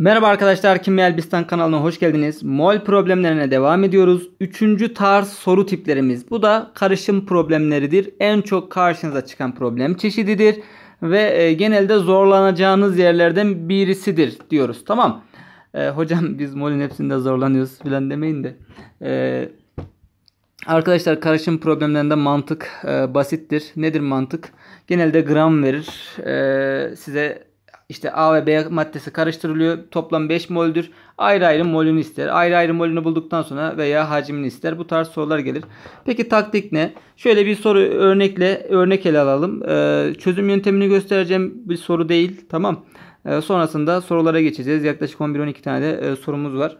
Merhaba arkadaşlar Kimya Elbistan kanalına hoş geldiniz. Mol problemlerine devam ediyoruz. Üçüncü tarz soru tiplerimiz. Bu da karışım problemleridir. En çok karşınıza çıkan problem çeşididir. Ve e, genelde zorlanacağınız yerlerden birisidir diyoruz. Tamam. E, hocam biz molin hepsinde zorlanıyoruz filan demeyin de. E, Arkadaşlar karışım problemlerinde mantık e, basittir. Nedir mantık? Genelde gram verir. E, size işte A ve B maddesi karıştırılıyor. Toplam 5 moldür. Ayrı ayrı molünü ister. Ayrı ayrı molünü bulduktan sonra veya hacmini ister. Bu tarz sorular gelir. Peki taktik ne? Şöyle bir soru örnekle örnek ele alalım. Ee, çözüm yöntemini göstereceğim bir soru değil. Tamam. Ee, sonrasında sorulara geçeceğiz. Yaklaşık 11-12 tane de e, sorumuz var.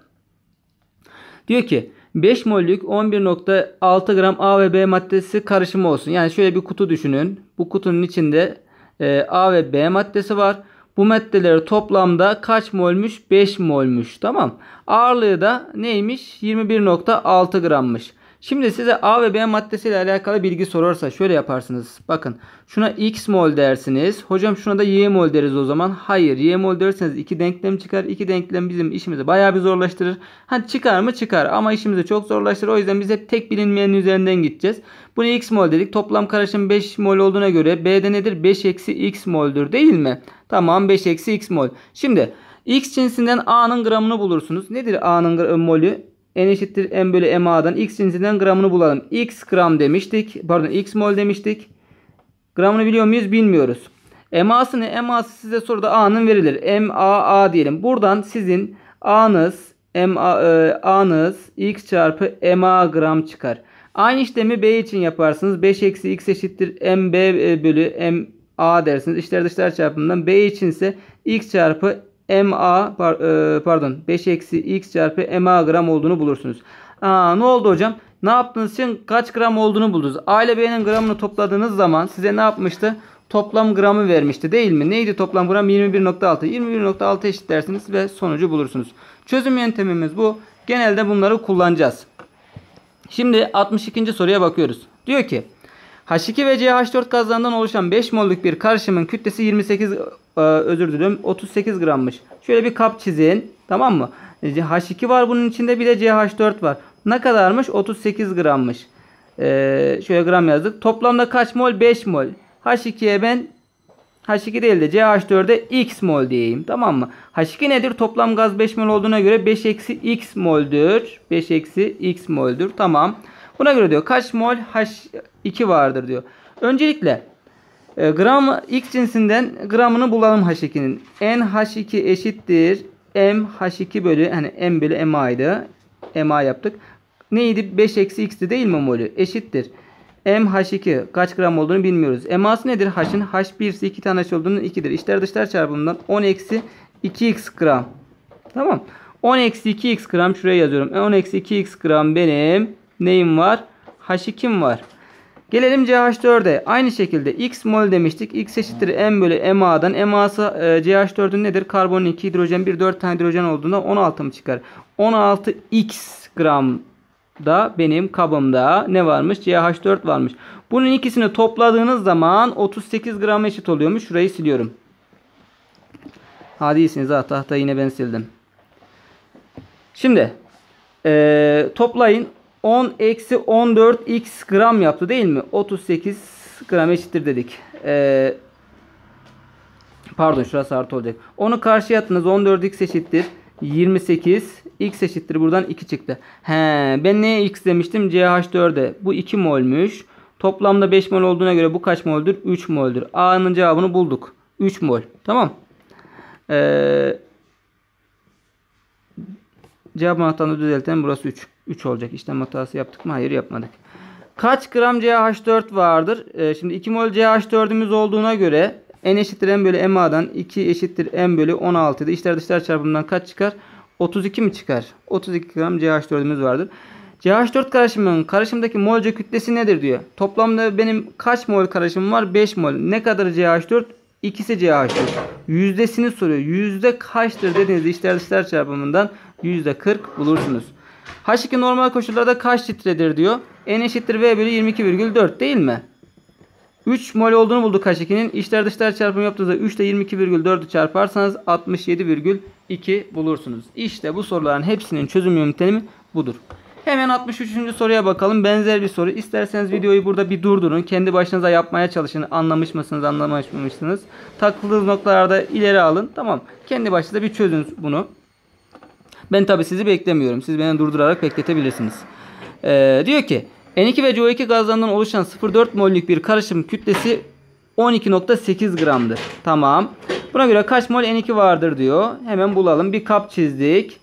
Diyor ki 5 mollük 11.6 gram A ve B maddesi karışımı olsun. Yani şöyle bir kutu düşünün. Bu kutunun içinde e, A ve B maddesi var. Bu maddeleri toplamda kaç molmüş? 5 molmüş. Tamam. Ağırlığı da neymiş? 21.6 grammış. Şimdi size A ve B maddesiyle alakalı bilgi sorarsa şöyle yaparsınız. Bakın şuna x mol dersiniz. Hocam şuna da y mol deriz o zaman. Hayır y mol derseniz iki denklem çıkar. İki denklem bizim işimizi bayağı bir zorlaştırır. Hadi çıkar mı çıkar ama işimizi çok zorlaştırır. O yüzden biz hep tek bilinmeyenin üzerinden gideceğiz. Bunu x mol dedik. Toplam karışım 5 mol olduğuna göre B'de nedir? 5 eksi x moldur değil mi? Tamam 5 eksi x mol. Şimdi x cinsinden A'nın gramını bulursunuz. Nedir A'nın molü? n eşittir m bölü m a'dan x cinsinden gramını bulalım. x gram demiştik. Pardon x mol demiştik. Gramını biliyor muyuz? Bilmiyoruz. M MA'sı ne? a'sı size soruda A'nın verilir. M a a diyelim. Buradan sizin A'nız MA, e, A'nız x çarpı m a gram çıkar. Aynı işlemi B için yaparsınız. 5 eksi x eşittir m b e, bölü m a dersiniz. İşler dışlar çarpımından B için ise x çarpı MA e, pardon 5 eksi x çarpı MA gram olduğunu bulursunuz. Aa, ne oldu hocam? Ne yaptınız için kaç gram olduğunu buldunuz. A ile B'nin gramını topladığınız zaman size ne yapmıştı? Toplam gramı vermişti değil mi? Neydi toplam gram? 21.6. 21.6 eşit dersiniz ve sonucu bulursunuz. Çözüm yöntemimiz bu. Genelde bunları kullanacağız. Şimdi 62. soruya bakıyoruz. Diyor ki H2 ve CH4 gazlarından oluşan 5 molluk bir karışımın kütlesi 28 ee, özür diliyorum 38 grammış. Şöyle bir kap çizin. Tamam mı? H2 var bunun içinde bir de CH4 var. Ne kadarmış? 38 grammış. Ee, şöyle gram yazdık. Toplamda kaç mol? 5 mol. H2'ye ben H2 değil de CH4'e X mol diyeyim. Tamam mı? H2 nedir? Toplam gaz 5 mol olduğuna göre 5 eksi X moldür. 5 eksi X moldür. Tamam. Buna göre diyor kaç mol H2 vardır diyor. Öncelikle ee, gram ilk cinsinden gramını bulalım H2'nin. NH2 eşittir. MH2 bölü hani M bölü MA'ydı. MA yaptık. Neydi? 5 eksi X'ti değil mi molü? Eşittir. MH2 kaç gram olduğunu bilmiyoruz. MA'sı nedir? H'ın H1 ise 2 tane olduğunu olduğunun 2'dir. İçler dışlar çarpımından 10 eksi 2X gram. Tamam. 10 eksi 2X gram şuraya yazıyorum. 10 e, eksi 2X gram benim neyim var? H2'm var. Gelelim CH4'e. Aynı şekilde X mol demiştik. X eşittir M bölü MA'dan. MA'sı e, CH4'ün nedir? Karbon 2, hidrojen 1, 4 tane hidrojen olduğunda 16 mı çıkar? 16 X gram da benim kabımda ne varmış? CH4 varmış. Bunun ikisini topladığınız zaman 38 gram eşit oluyormuş. Şurayı siliyorum. Hadi iyisiniz ha. Ah, Tahtayı yine ben sildim. Şimdi e, toplayın. 10 eksi 14 x gram yaptı değil mi? 38 gram eşittir dedik. Ee, pardon şurası artı olacak. Onu karşıya attınız. 14 x eşittir. 28 x eşittir. Buradan 2 çıktı. He, ben neye x demiştim? CH4'e. Bu 2 molmüş. Toplamda 5 mol olduğuna göre bu kaç moldür? 3 moldür. A'nın cevabını bulduk. 3 mol. Tamam. Ee, cevap anahtarını düzelten burası 3. 3 olacak. İşlem hatası yaptık mı? Hayır yapmadık. Kaç gram CH4 vardır? Ee, şimdi 2 mol CH4'ümüz olduğuna göre N eşittir M bölü MA'dan 2 eşittir M bölü 16'da içler dışlar çarpımından kaç çıkar? 32 mi çıkar? 32 gram CH4'ümüz vardır. CH4 karışımının karışımdaki molca kütlesi nedir diyor. Toplamda benim kaç mol karışımım var? 5 mol. Ne kadar CH4? İkisi CH4. Yüzdesini soruyor. Yüzde kaçtır dediğinizde içler dışlar çarpımından yüzde %40 bulursunuz. H2 normal koşullarda kaç litredir diyor. N eşittir V bölü 22,4 değil mi? 3 mol olduğunu bulduk H2'nin. İçler dışlar çarpımı yaptığınızda 3 ile 22,4'ü çarparsanız 67,2 bulursunuz. İşte bu soruların hepsinin çözüm yöntemi budur. Hemen 63. soruya bakalım. Benzer bir soru. İsterseniz videoyu burada bir durdurun. Kendi başınıza yapmaya çalışın. Anlamış mısınız, anlamamış mısınız? Takıldığınız noktalarda ileri alın. Tamam. Kendi başınıza bir çözün bunu. Ben tabi sizi beklemiyorum. Siz beni durdurarak bekletebilirsiniz. Ee, diyor ki N2 ve CO2 gazlarından oluşan 0,4 mol'lük bir karışım kütlesi 12.8 gramdır. Tamam. Buna göre kaç mol N2 vardır diyor. Hemen bulalım. Bir kap çizdik.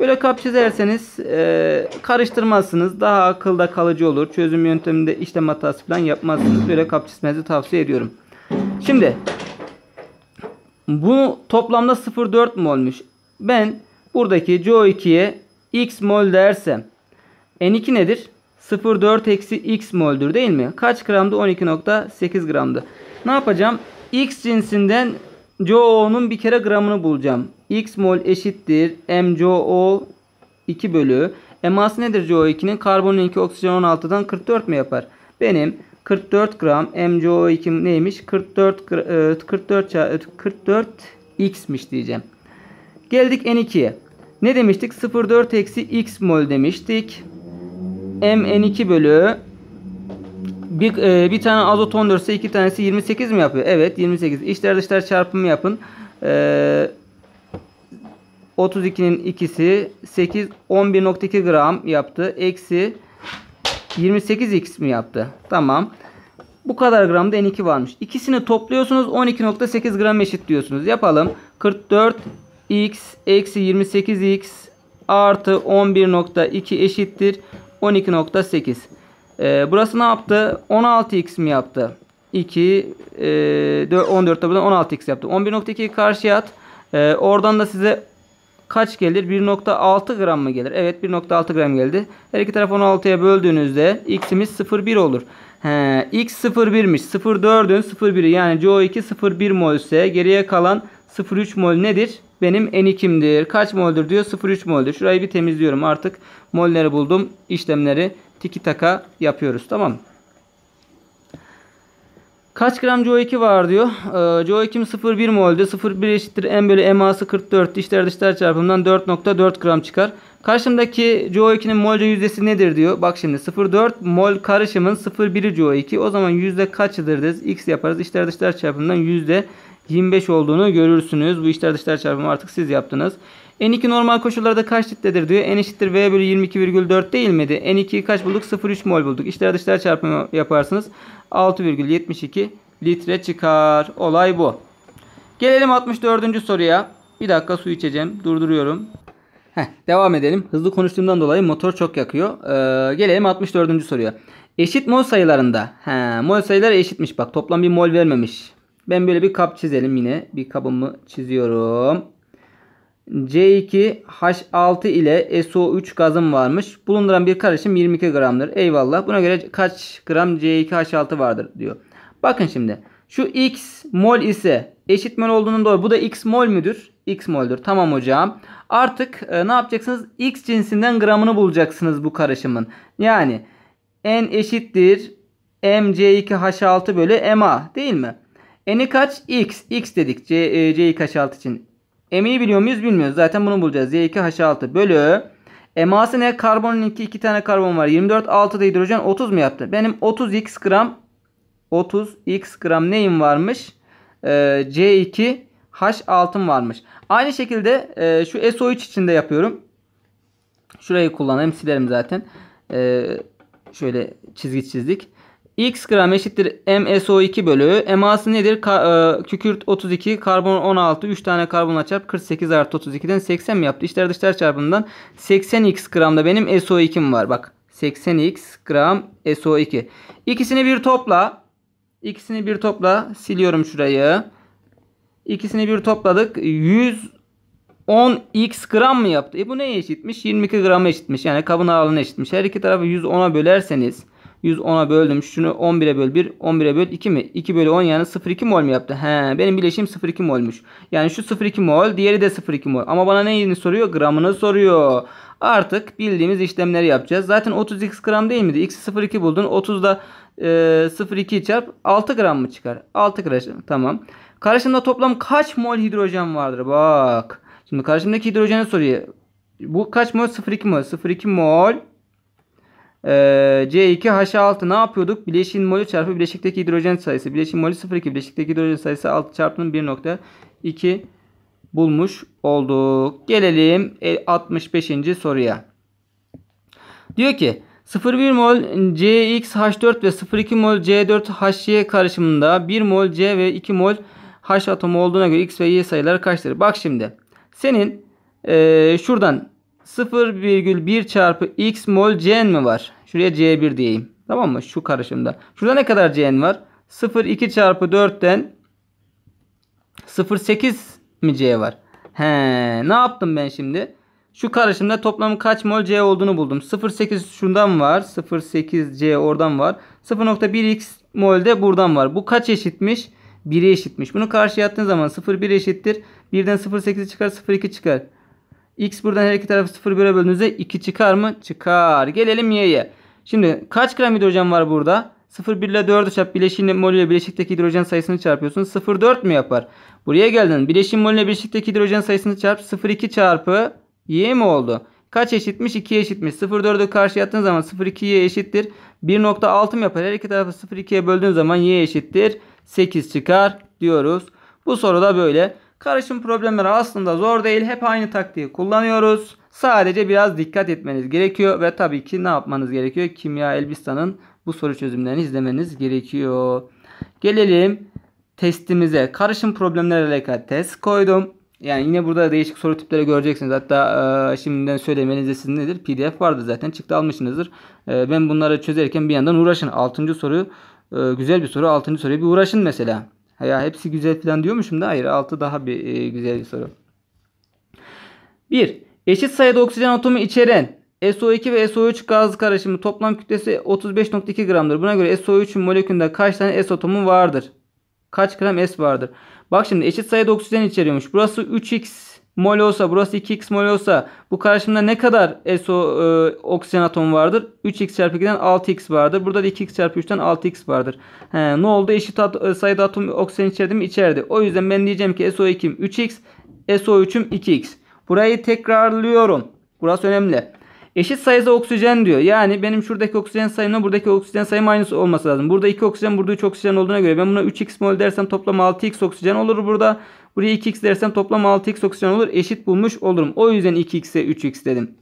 Böyle kap çizerseniz e, karıştırmazsınız. Daha akılda kalıcı olur. Çözüm yönteminde işlem hatası falan yapmazsınız. Böyle kap çizmenizi tavsiye ediyorum. Şimdi bu toplamda 0,4 molmuş. Ben Buradaki CO2'ye x mol dersem N2 nedir? 0,4 eksi x moldür değil mi? Kaç gramdı? 12.8 gramdı. Ne yapacağım? X cinsinden COO'nun bir kere gramını bulacağım. X mol eşittir. MCO 2 bölü. Eması nedir CO2'nin? Karbonun 2 oksijen 16'dan 44 mi yapar? Benim 44 gram MCO2 neymiş? 44 44 44 x'miş diyeceğim. Geldik N2'ye. Ne demiştik? 0,4 eksi x mol demiştik. M N2 bölü bir, e, bir tane azot 14 ise iki tanesi 28 mi yapıyor? Evet 28. İçler dışlar çarpımı yapın. E, 32'nin ikisi 8 11.2 gram yaptı. Eksi 28x mi yaptı? Tamam. Bu kadar gramda N2 varmış. İkisini topluyorsunuz 12.8 gram eşit diyorsunuz. Yapalım. 44 x eksi 28x artı 11.2 eşittir 12.8. Ee, burası ne yaptı? 16x mi yaptı? 2 e, 14 buradan 16x yaptı. 11.2'yi karşıya at. Ee, oradan da size kaç gelir? 1.6 gram mı gelir? Evet 1.6 gram geldi. Her iki tarafı 16'ya böldüğünüzde x'imiz 0,1 olur. He, x 0,1'miş. 0,4'ün 0,1'i yani CO2 0,1 mol ise geriye kalan 0,3 mol nedir? benim N2'mdir. Kaç moldür diyor? 0,3 moldür. Şurayı bir temizliyorum artık. Molleri buldum. İşlemleri tiki taka yapıyoruz. Tamam Kaç gram CO2 var diyor. co 2 0,1 mol'de. 0,1 eşittir M bölü MA'sı 44. İçler dışlar çarpımından 4.4 gram çıkar. Karşımdaki CO2'nin molce yüzdesi nedir diyor. Bak şimdi 0,4 mol karışımın 0,1'i CO2. O zaman yüzde kaçıdır deriz. X yaparız. İçler dışlar çarpımından yüzde 25 olduğunu görürsünüz. Bu işler dışlar çarpımı artık siz yaptınız. N2 normal koşullarda kaç litredir diyor. N eşittir V bölü 22,4 değil miydi? N2'yi kaç bulduk? 0,3 mol bulduk. İşler dışlar çarpımı yaparsınız. 6,72 litre çıkar. Olay bu. Gelelim 64. soruya. Bir dakika su içeceğim. Durduruyorum. Heh, devam edelim. Hızlı konuştuğumdan dolayı motor çok yakıyor. Ee, gelelim 64. soruya. Eşit mol sayılarında. He, mol sayıları eşitmiş. Bak toplam bir mol vermemiş. Ben böyle bir kap çizelim yine. Bir kabımı çiziyorum. C2H6 ile SO3 gazım varmış. Bulunduran bir karışım 22 gramdır. Eyvallah. Buna göre kaç gram C2H6 vardır diyor. Bakın şimdi. Şu X mol ise eşit mol olduğunun doğru. Bu da X mol müdür? X moldür. Tamam hocam. Artık e, ne yapacaksınız? X cinsinden gramını bulacaksınız bu karışımın. Yani N eşittir MC2H6 bölü MA değil mi? N'i kaç? X. X dedik. C, e, C2 H6 için. M'i biliyor muyuz? Bilmiyoruz. Zaten bunu bulacağız. Z2 H6 bölü. m'ası ne? Karbonun 2. 2 tane karbon var. 24. 6 da hidrojen. 30 mu yaptı? Benim 30x gram 30x gram neyim varmış? Ee, C2 H6'm varmış. Aynı şekilde e, şu SO3 içinde yapıyorum. Şurayı kullanayım. Silerim zaten. Ee, şöyle çizgi çizdik. X gram eşittir MSO2 bölü. MA'sı nedir? Ka e, kükürt 32, karbon 16, 3 tane karbonla çarp 48 artı 32'den 80 mi yaptı? İçler dışlar çarpımından 80X gramda benim SO2'm var. Bak 80X gram SO2. İkisini bir topla. İkisini bir topla. Siliyorum şurayı. İkisini bir topladık. 110 x gram mı yaptı? E bu neye eşitmiş? 22 grama eşitmiş. Yani kabın ağırlığına eşitmiş. Her iki tarafı 110'a bölerseniz 110'a böldüm. Şunu 11'e böl 1. 11'e böl 2 mi? 2 bölü 10 yani 0,2 mol mu yaptı? He, benim bileşim 0,2 molmuş. Yani şu 0,2 mol. Diğeri de 0,2 mol. Ama bana neyini soruyor? Gramını soruyor. Artık bildiğimiz işlemleri yapacağız. Zaten 30x gram değil miydi? X'i 0,2 buldun. 30'da e, 0,2 çarp 6 gram mı çıkar? 6 gram. Tamam. Karışımda toplam kaç mol hidrojen vardır? Bak. Şimdi karışımdaki hidrojeni soruyor. Bu kaç mol? 0,2 mol. 0,2 mol ee, C2H6 ne yapıyorduk? Bileşin molü çarpı bileşikteki hidrojen sayısı. Bileşin molü 0,2. Bileşikteki hidrojen sayısı 6 çarpının 1.2 bulmuş olduk. Gelelim 65. E, soruya. Diyor ki 0,1 mol CXH4 ve 0,2 mol C4HY karışımında 1 mol C ve 2 mol H atomu olduğuna göre X ve Y sayıları kaçtır? Bak şimdi senin e, şuradan 0,1 çarpı x mol Cn mi var? Şuraya C1 diyeyim. Tamam mı? Şu karışımda. Şurada ne kadar Cn var? 0,2 çarpı 4'ten 0,8 mi C var? He, ne yaptım ben şimdi? Şu karışımda toplamın kaç mol C olduğunu buldum. 0,8 şundan var. 0,8 C oradan var. 0,1x mol de buradan var. Bu kaç eşitmiş? 1'e eşitmiş. Bunu karşıya attığın zaman 0,1 eşittir. 1'den 0,8 çıkar 0,2 çıkar. X buradan her iki tarafı 0 1'e böldüğünüzde 2 çıkar mı? Çıkar. Gelelim y'ye. Şimdi kaç gram hidrojen var burada? 0/1 ile 4 çarp bileşiğin mol bileşikteki hidrojen sayısını çarpıyorsun. 4 mü yapar? Buraya geldin. Bileşiğin mol bileşikteki hidrojen sayısını çarp. 0/2 çarpı y mi oldu? Kaç eşitmiş? 2 eşitmiş. 0/4'ü karşıya attığın zaman 0/2 0,2'ye eşittir. 1,6 mı yapar? Her iki tarafı 0/2'ye böldüğün zaman y eşittir. 8 çıkar diyoruz. Bu soruda böyle. Karışım problemleri aslında zor değil. Hep aynı taktiği kullanıyoruz. Sadece biraz dikkat etmeniz gerekiyor ve tabii ki ne yapmanız gerekiyor? Kimya Elbistan'ın bu soru çözümlerini izlemeniz gerekiyor. Gelelim testimize. Karışım problemleri alakalı test koydum. Yani yine burada değişik soru tipleri göreceksiniz. Hatta e, şimdiden söylemenizde sizin nedir? PDF vardı zaten. Çıktı almışsınızdır. E, ben bunları çözerken bir yandan uğraşın. Altıncı soru e, güzel bir soru. Altıncı soruya bir uğraşın mesela. Ya hepsi güzel falan diyormuşum da hayır. 6 daha bir e, güzel bir soru. 1. Eşit sayıda oksijen atomu içeren SO2 ve SO3 gaz karışımı toplam kütlesi 35.2 gramdır. Buna göre SO3'ün molekülünde kaç tane S atomu vardır? Kaç gram S vardır? Bak şimdi eşit sayıda oksijen içeriyormuş. Burası 3x mol olsa burası 2x mol olsa bu karışımda ne kadar SO e, oksijen atomu vardır? 3x çarpı 2'den 6x vardır. Burada da 2x çarpı 3'ten 6x vardır. He, ne oldu? Eşit at, e, sayıda atom oksijen içerdi mi? İçerdi. O yüzden ben diyeceğim ki SO2'm 3x SO3'üm 2x. Burayı tekrarlıyorum. Burası önemli. Eşit sayıda oksijen diyor. Yani benim şuradaki oksijen sayımla buradaki oksijen sayım aynısı olması lazım. Burada 2 oksijen, burada 3 oksijen olduğuna göre ben buna 3x mol dersem toplam 6x oksijen olur burada. Buraya 2x dersem toplam 6x oksijen olur. Eşit bulmuş olurum. O yüzden 2x'e 3x dedim.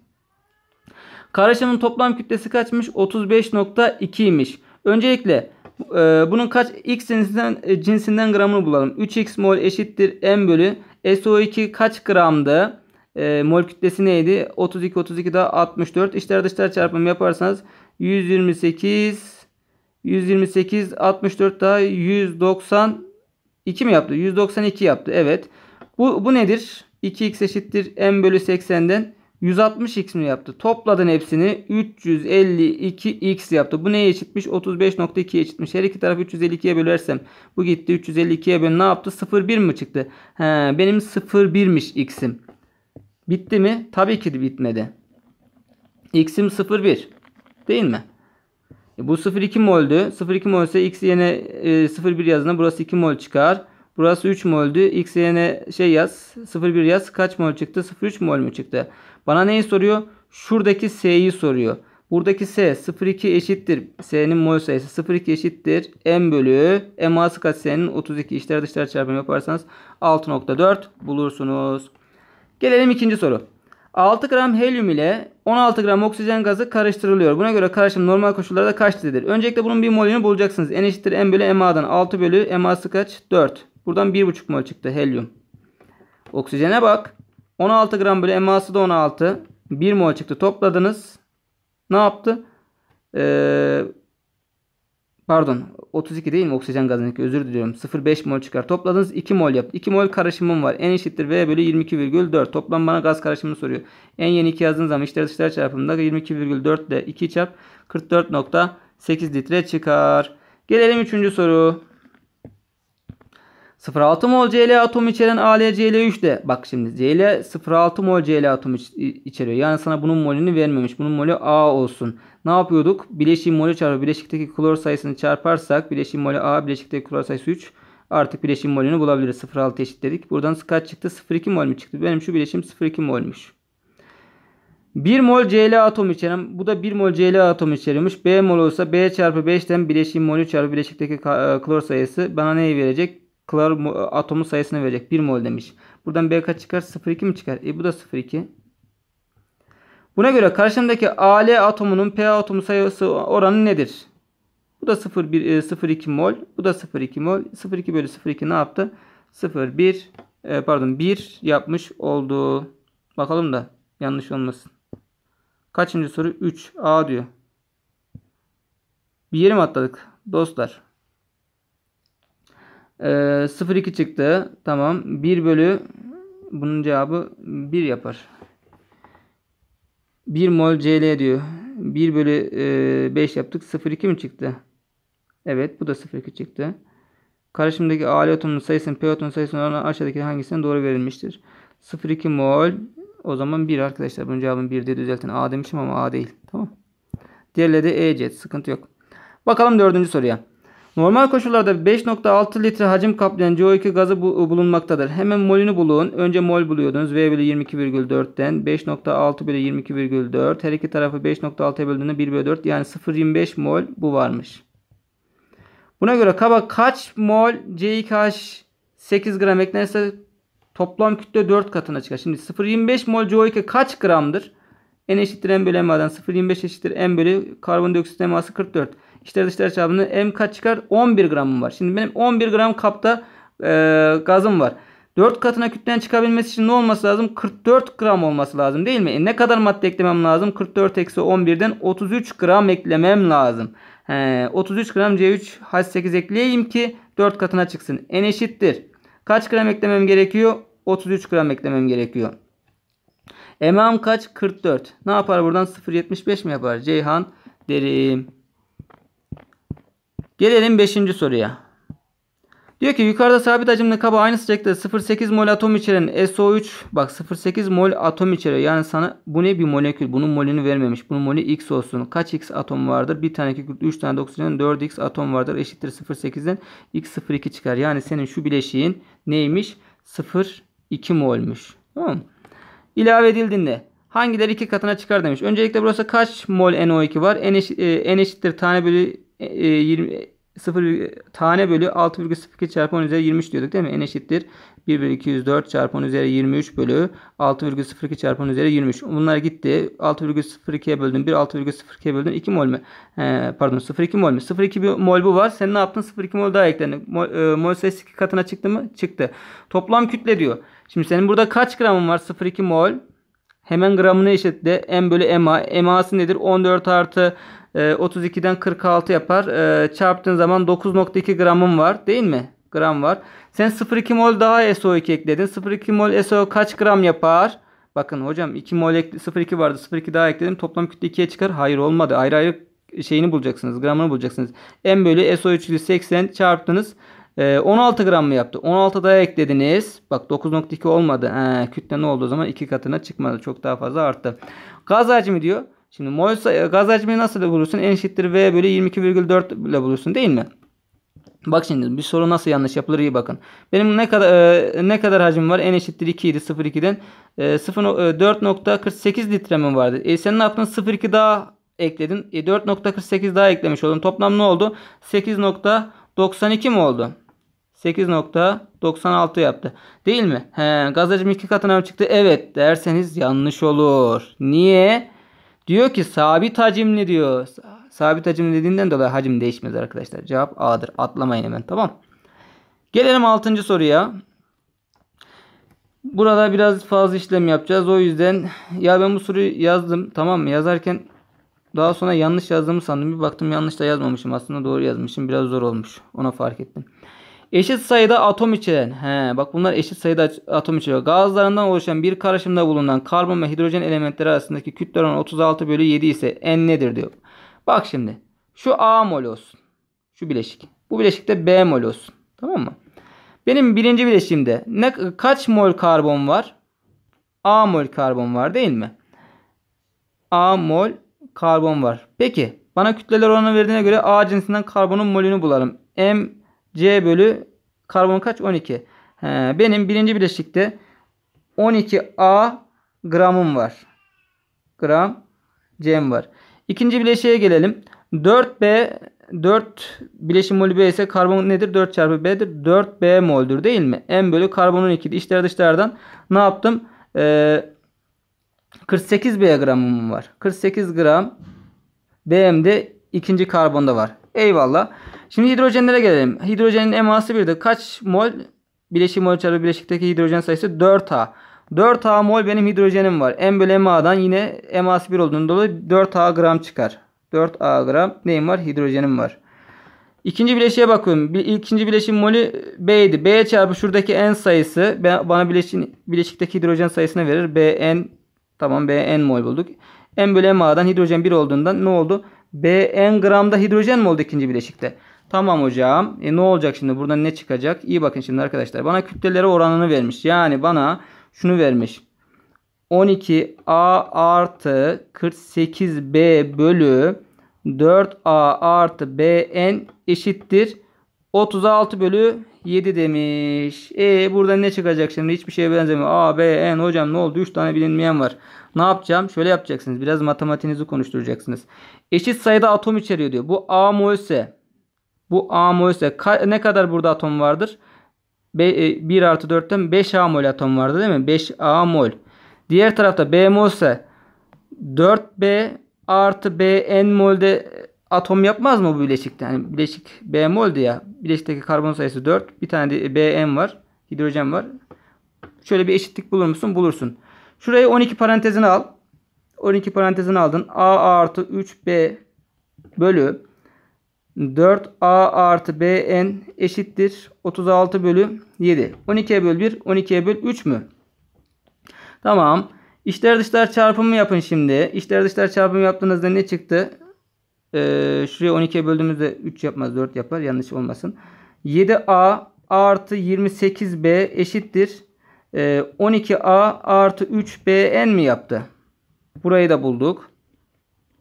Karışımın toplam kütlesi kaçmış? 35.2'ymiş. Öncelikle e, bunun kaç x cinsinden, e, cinsinden gramını bulalım. 3x mol eşittir m bölü SO2 kaç gramdı? E, mol kütlesi neydi? 32 32 daha 64. İçler dışlar çarpımı yaparsanız 128 128 64 daha 190 2 mi yaptı? 192 yaptı. Evet. Bu, bu nedir? 2x eşittir m bölü 80'den 160x mi yaptı? Topladın hepsini 352x yaptı. Bu neye eşitmiş? 35.2'ye eşitmiş. Her iki tarafı 352'ye bölersem bu gitti 352'ye böl. Ne yaptı? 0,1 mi çıktı? He, benim 0,1'miş x'im. Bitti mi? Tabii ki de bitmedi. x'im 0,1 değil mi? Bu 0,2 moldü. 0,2 mol ise x yerine 0,1 e, yazına burası 2 mol çıkar. Burası 3 moldü. X yerine şey yaz. 0,1 yaz. Kaç mol çıktı? 0,3 mol mu çıktı? Bana neyi soruyor? Şuradaki S'yi soruyor. Buradaki S 0,2 eşittir. S'nin mol sayısı 0,2 eşittir. M bölü M a'sı kaç S'nin? 32. işler dışlar çarpımı yaparsanız 6,4 bulursunuz. Gelelim ikinci soru. 6 gram helyum ile 16 gram oksijen gazı karıştırılıyor. Buna göre karışım normal koşullarda kaç litredir? Öncelikle bunun bir molünü bulacaksınız. N eşittir M bölü MA'dan 6 bölü MA'sı kaç? 4. Buradan 1,5 mol çıktı helyum. Oksijene bak. 16 gram bölü MA'sı da 16. 1 mol çıktı. Topladınız. Ne yaptı? Ee, Pardon 32 değil mi oksijen gazındaki özür diliyorum. 0,5 mol çıkar. Topladınız 2 mol yaptı. 2 mol karışımım var. En eşittir V bölü 22,4. Toplam bana gaz karışımını soruyor. En yeni 2 yazdığınız zaman içler dışlar çarpımında 22,4 ile 2 çarp 44,8 litre çıkar. Gelelim 3. soru. 0,6 mol Cl atom içeren AlCl3 de bak şimdi Cl 0,6 mol Cl atom içeriyor. Yani sana bunun molünü vermemiş. Bunun molü A olsun. Ne yapıyorduk? Bileşiğin molü çarpı bileşikteki klor sayısını çarparsak bileşiğin molü A bileşikteki klor sayısı 3. Artık bileşim molünü bulabiliriz. 0.6 eşit dedik. Buradan kaç çıktı? 0.2 mol mü çıktı? Benim şu bileşim 0.2 molmüş. 1 mol Cl atom içeren. Bu da 1 mol Cl atom içeriyormuş. B mol olsa B çarpı 5'ten bileşim molü çarpı bileşikteki e, klor sayısı bana neyi verecek? Klor atomu sayısını verecek. 1 mol demiş. Buradan B kaç çıkar? 0.2 mi çıkar? E bu da 0.2. Buna göre karşımdaki Al atomunun P atomu sayısı oranı nedir? Bu da 0,2 e, mol. Bu da 0,2 mol. 0,2 bölü 0,2 ne yaptı? 0,1 e, pardon 1 yapmış oldu. Bakalım da yanlış olmasın. Kaçıncı soru? 3. A diyor. Bir yerim atladık dostlar. Ee, 0,2 çıktı. Tamam. 1 bölü bunun cevabı 1 yapar. 1 mol Cl diyor. 1 bölü e, 5 yaptık. 0,2 mi çıktı? Evet bu da 0,2 çıktı. Karışımdaki A atomunun sayısının P atomun sayısının oranı aşağıdaki hangisine doğru verilmiştir? 0,2 mol o zaman 1 arkadaşlar. Bunun cevabını 1 diye düzeltin. A demişim ama A değil. Tamam. Diğerleri de EC. Sıkıntı yok. Bakalım dördüncü soruya. Normal koşullarda 5.6 litre hacim kaplayan CO2 gazı bu, e, bulunmaktadır. Hemen molünü bulun. Önce mol buluyordunuz. V bölü 22,4'ten 5.6 bölü 22,4 her iki tarafı 5.6'ya böldüğünde 1 bölü 4 yani 0.25 mol bu varmış. Buna göre kaba kaç mol C2H 8 gram eklenirse toplam kütle 4 katına çıkar. Şimdi 0.25 mol CO2 kaç gramdır? N eşittir M bölü M 0.25 eşittir M bölü karbondioksit eması 44. İşte dışlar çarpımında M kaç çıkar? 11 gramım var. Şimdi benim 11 gram kapta e, gazım var. 4 katına kütlen çıkabilmesi için ne olması lazım? 44 gram olması lazım değil mi? E ne kadar madde eklemem lazım? 44 eksi 11'den 33 gram eklemem lazım. He, 33 gram C3H8 ekleyeyim ki 4 katına çıksın. En eşittir. Kaç gram eklemem gerekiyor? 33 gram eklemem gerekiyor. Emam kaç? 44. Ne yapar buradan? 0.75 mi yapar? Ceyhan derim. Gelelim 5. soruya. Diyor ki yukarıda sabit hacimli kaba aynı sıcaklıkta 0.8 mol atom içeren SO3 bak 0.8 mol atom içeriyor. Yani sana bu ne bir molekül. Bunun molünü vermemiş. Bunun molü X olsun. Kaç X atom vardır? Bir tane kükürt 3 tane 9 4 X atom vardır. Eşittir 0.8'den X 0.2 çıkar. Yani senin şu bileşiğin neymiş? 0.2 molmuş. Tamam mı? İlave edildiğinde hangileri iki katına çıkar demiş. Öncelikle burası kaç mol NO2 var? N, eş, e, N eşittir tane bölü e, 20 e, 0 tane bölü 6,02 çarpı 10 üzeri 23 diyorduk değil mi? En eşittir 1 bölü 204 çarpı 10 üzeri 23 bölü 6,02 çarpı 10 üzeri 23. Bunlar gitti. 6,02'ye böldüm. 1 6,02'ye böldüm. 2 mol mü? Ee, pardon 0,2 mol mü? 0,2 mol bu var. Sen ne yaptın? 0,2 mol daha ekledin. Mol, e, mol sayısı 2 katına çıktı mı? Çıktı. Toplam kütle diyor. Şimdi senin burada kaç gramın var? 0,2 mol. Hemen gramını eşitle. M bölü MA. MA'sı nedir? 14 artı 32'den ee, 46 yapar. Ee, çarptığın zaman 9.2 gramım var değil mi? Gram var. Sen 0.2 mol daha SO2 ekledin. 0.2 mol SO kaç gram yapar? Bakın hocam 2 mol 0.2 vardı. 0.2 daha ekledim. Toplam kütle 2'ye çıkar. Hayır olmadı. Ayrı ayrı şeyini bulacaksınız. Gramını bulacaksınız. M bölü SO3 80 çarptınız. 16 ee, gram mı yaptı? 16 daha eklediniz. Bak 9.2 olmadı. He, kütle ne oldu o zaman? 2 katına çıkmadı. Çok daha fazla arttı. Gaz hacmi diyor. Şimdi mol e, gaz hacmi nasıl bulursun? En eşittir V bölü 22,4 ile bulursun değil mi? Bak şimdi bir soru nasıl yanlış yapılır iyi bakın. Benim ne kadar e, ne kadar hacim var? En eşittir 2 idi 0,2'den. E, 4.48 e, litre mi vardı? E, sen ne yaptın? 0,2 daha ekledin. E, 4.48 daha eklemiş oldun. Toplam ne oldu? 8.92 mi oldu? 8.96 yaptı. Değil mi? He, gaz hacmi 2 katına mı çıktı? Evet derseniz yanlış olur. Niye? Diyor ki sabit hacimli diyor. Sabit hacimli dediğinden dolayı hacim değişmez arkadaşlar. Cevap A'dır. Atlamayın hemen tamam. Gelelim 6. soruya. Burada biraz fazla işlem yapacağız. O yüzden ya ben bu soruyu yazdım tamam mı? Yazarken daha sonra yanlış yazdığımı sandım. Bir baktım yanlış da yazmamışım. Aslında doğru yazmışım. Biraz zor olmuş. Ona fark ettim. Eşit sayıda atom içeren. He, bak bunlar eşit sayıda atom içeriyor. Gazlarından oluşan bir karışımda bulunan karbon ve hidrojen elementleri arasındaki kütle oranı 36 bölü 7 ise n nedir diyor. Bak şimdi. Şu A mol olsun. Şu bileşik. Bu bileşik de B mol olsun. Tamam mı? Benim birinci bileşimde ne, kaç mol karbon var? A mol karbon var değil mi? A mol karbon var. Peki bana kütleler oranı verdiğine göre A cinsinden karbonun molünü bularım. M C bölü karbon kaç? 12. He, benim birinci bileşikte 12A gramım var. Gram C'm var. İkinci bileşiğe gelelim. 4B 4 bileşim molü B ise karbon nedir? 4 çarpı B'dir. 4B moldür değil mi? M bölü karbonun 2'di. İçler dışlardan ne yaptım? Ee, 48 B gramım var. 48 gram BM'de ikinci karbonda var. Eyvallah. Şimdi hidrojenlere gelelim. Hidrojenin eması 1'dir. Kaç mol? Bileşik mol çarpı bileşikteki hidrojen sayısı 4A. 4A mol benim hidrojenim var. M bölü MA'dan yine eması 1 olduğundan dolayı 4A gram çıkar. 4A gram neyim var? Hidrojenim var. İkinci bileşiğe bakıyorum. İkinci bileşim molü B'ydi. B çarpı şuradaki N sayısı bana bileşin, bileşikteki hidrojen sayısını verir. BN tamam BN mol bulduk. M bölü MA'dan hidrojen 1 olduğundan ne oldu? BN gramda hidrojen mi oldu ikinci bileşikte? Tamam hocam. E ne olacak şimdi? burada ne çıkacak? İyi bakın şimdi arkadaşlar. Bana kütlelere oranını vermiş. Yani bana şunu vermiş. 12A artı 48B bölü 4A artı Bn eşittir. 36 bölü 7 demiş. E burada ne çıkacak şimdi? Hiçbir şeye benzemiyor. A, B, N hocam ne oldu? 3 tane bilinmeyen var. Ne yapacağım? Şöyle yapacaksınız. Biraz matematiğinizi konuşturacaksınız. Eşit sayıda atom içeriyor diyor. Bu A mol ise bu A mol ise ka ne kadar burada atom vardır? Be 1 e, artı 4'ten 5 A mol atom vardı değil mi? 5 A mol. Diğer tarafta B mol ise 4B artı BN molde atom yapmaz mı bu bileşikte? Yani bileşik B moldu ya. Bileşikteki karbon sayısı 4. Bir tane de BN var. Hidrojen var. Şöyle bir eşitlik bulur musun? Bulursun. Şurayı 12 parantezine al. 12 parantezine aldın. A artı 3B bölü 4a artı bn eşittir 36 bölü 7. 12'ye böl 1 12'ye böl 3 mü? Tamam. İçler dışlar çarpımı yapın şimdi. İçler dışlar çarpımı yaptığınızda ne çıktı? Ee, şuraya 12'ye böldüğümüzde 3 yapmaz 4 yapar. Yanlış olmasın. 7a artı 28b eşittir. Ee, 12a artı 3bn mi yaptı? Burayı da bulduk.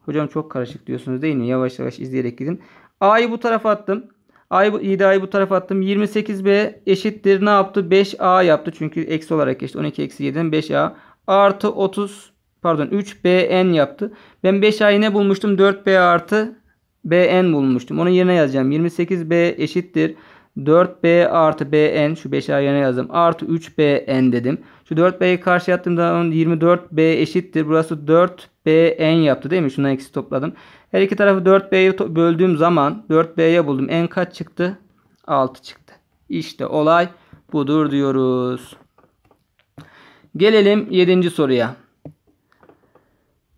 Hocam çok karışık diyorsunuz değil mi? Yavaş yavaş izleyerek gidin. A'yı bu tarafa attım. A'yı, 7A'yı bu tarafa attım. 28B eşittir ne yaptı? 5A yaptı. Çünkü eksi olarak geçti. 12 eksi 7'den 5A. Artı 30 pardon 3BN yaptı. Ben 5A'yı ne bulmuştum? 4B artı BN bulmuştum. Onun yerine yazacağım. 28B eşittir. 4B artı BN şu 5A yerine yazdım. Artı 3BN dedim. Şu 4B'yi karşıya attığımda 24B eşittir. Burası 4BN yaptı değil mi? Şundan eksi topladım. Her iki tarafı 4B'ye böldüğüm zaman 4B'ye buldum. En kaç çıktı? 6 çıktı. İşte olay budur diyoruz. Gelelim 7. soruya.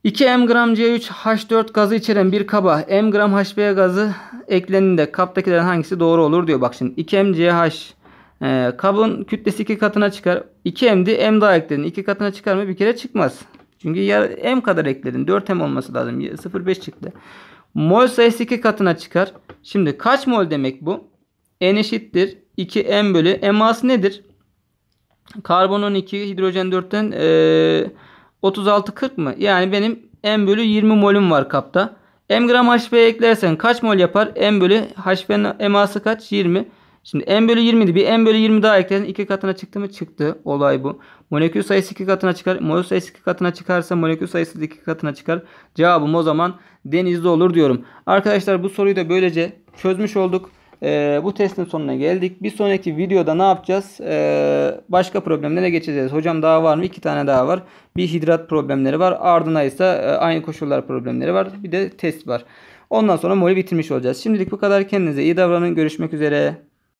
2 m gram C3H4 gazı içeren bir kaba m gram HB gazı ekleninde kaptakilerden hangisi doğru olur diyor. Bak şimdi 2 m CH e, kabın kütlesi 2 katına çıkar. 2 m'di m daha eklenir. 2 katına çıkar mı? Bir kere çıkmaz. Çünkü ya m kadar ekledin. 4m olması lazım. 0,5 çıktı. Mol sayısı 2 katına çıkar. Şimdi kaç mol demek bu? N eşittir. 2m bölü. M'ası nedir? Karbon 12, hidrojen 4'ten e, 36-40 mı? Yani benim m bölü 20 molüm var kapta. M gram HB eklersen kaç mol yapar? M bölü HB'nin eması kaç? 20. Şimdi n bölü 20 idi Bir n bölü 20 daha ekledin. 2 katına çıktı mı? Çıktı. Olay bu. Molekül sayısı 2 katına çıkar. Mol sayısı 2 katına çıkarsa molekül sayısı da 2 katına çıkar. Cevabım o zaman denizde olur diyorum. Arkadaşlar bu soruyu da böylece çözmüş olduk. Ee, bu testin sonuna geldik. Bir sonraki videoda ne yapacağız? Ee, başka problemlere geçeceğiz. Hocam daha var mı? İki tane daha var. Bir hidrat problemleri var. Ardına ise e, aynı koşullar problemleri var. Bir de test var. Ondan sonra moli bitirmiş olacağız. Şimdilik bu kadar. Kendinize iyi davranın. Görüşmek üzere.